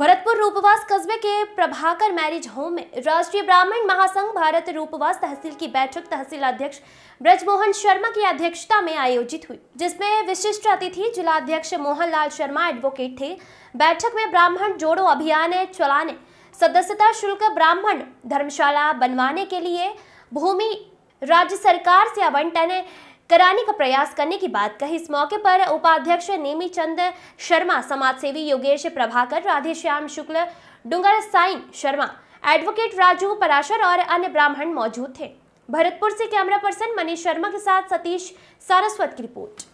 भरतपुर रूपवास कस्बे के Prabhakar marriage home में राष्ट्रीय ब्राह्मण महासंघ भारत रूपवास तहसील की बैठक तहसील अध्यक्ष ब्रजमोहन शर्मा की अध्यक्षता में आयोजित हुई जिसमें विशिष्ट अतिथि जिला अध्यक्ष मोहन लाल शर्मा एडवोकेट थे बैठक में ब्राह्मण जोड़ो अभियान चलाने सदस्यता शुल्क ब्राह्मण धर्मशाला बनवाने के लिए भूमि राज्य सरकार से आवंटन कराने का प्रयास करने की बात कही इस मौके पर उपाध्यक्ष नेमी चंद शर्मा समाज सेवी योगेश प्रभाकर राधेश्याम शुक्ल डुंगर साइन शर्मा एडवोकेट राजू पराशर और अन्य ब्राह्मण मौजूद थे भरतपुर से कैमरा पर्सन मनीष शर्मा के साथ सतीश सारस्वत की रिपोर्ट